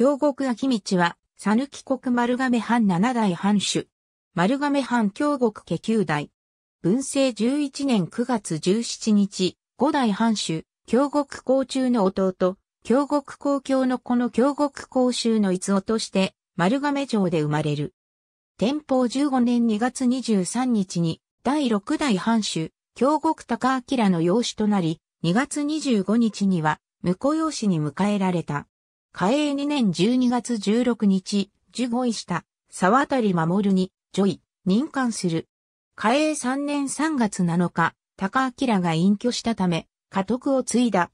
京極秋道は、さぬき国丸亀藩七代藩主。丸亀藩京極家九代。文政十一年九月十七日、五代藩主、京極公中の弟、京極公共の子の京極公衆の逸夫として、丸亀城で生まれる。天保十五年二月二十三日に、第六代藩主、京極高明の養子となり、二月二十五日には、婿養子に迎えられた。嘉永2年12月16日、受護位した沢渡守に、ジョイ、任官する。嘉永3年3月7日、高明が隠居したため、家督を継いだ。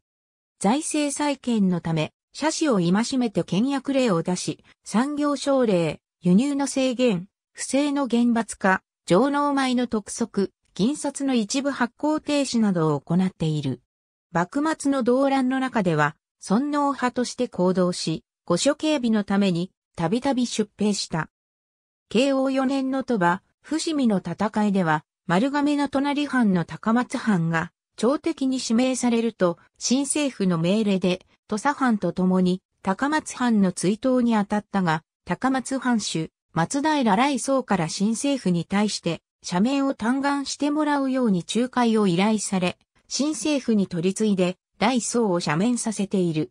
財政再建のため、社史を戒めて倹約令を出し、産業省令、輸入の制限、不正の厳罰化、上納米の督促、銀札の一部発行停止などを行っている。幕末の動乱の中では、尊王派として行動し、御所警備のためにたびたび出兵した。慶応4年の鳥羽、伏見の戦いでは、丸亀の隣藩の高松藩が、朝敵に指名されると、新政府の命令で、土佐藩と共に、高松藩の追悼に当たったが、高松藩主、松平来宗から新政府に対して、社名を嘆願してもらうように仲介を依頼され、新政府に取り次いで、大宗を赦免させている。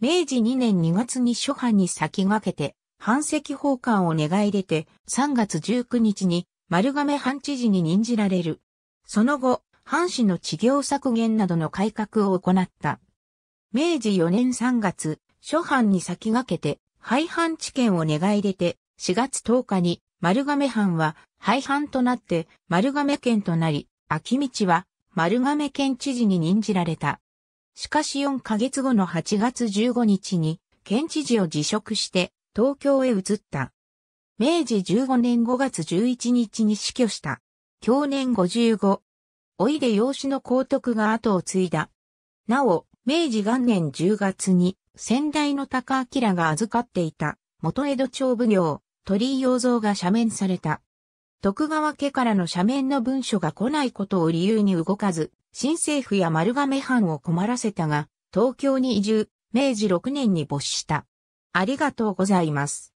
明治2年2月に諸藩に先駆けて、藩籍奉還を願い出て、3月19日に丸亀藩知事に任じられる。その後、藩士の治業削減などの改革を行った。明治4年3月、諸藩に先駆けて、廃藩置県を願い出て、4月10日に丸亀藩は廃藩となって丸亀県となり、秋道は丸亀県知事に任じられた。しかし4ヶ月後の8月15日に、県知事を辞職して、東京へ移った。明治15年5月11日に死去した。享年55。おいで養子の皇徳が後を継いだ。なお、明治元年10月に、先代の高明が預かっていた、元江戸町奉行、鳥居洋蔵が赦免された。徳川家からの斜面の文書が来ないことを理由に動かず、新政府や丸亀藩を困らせたが、東京に移住、明治6年に没した。ありがとうございます。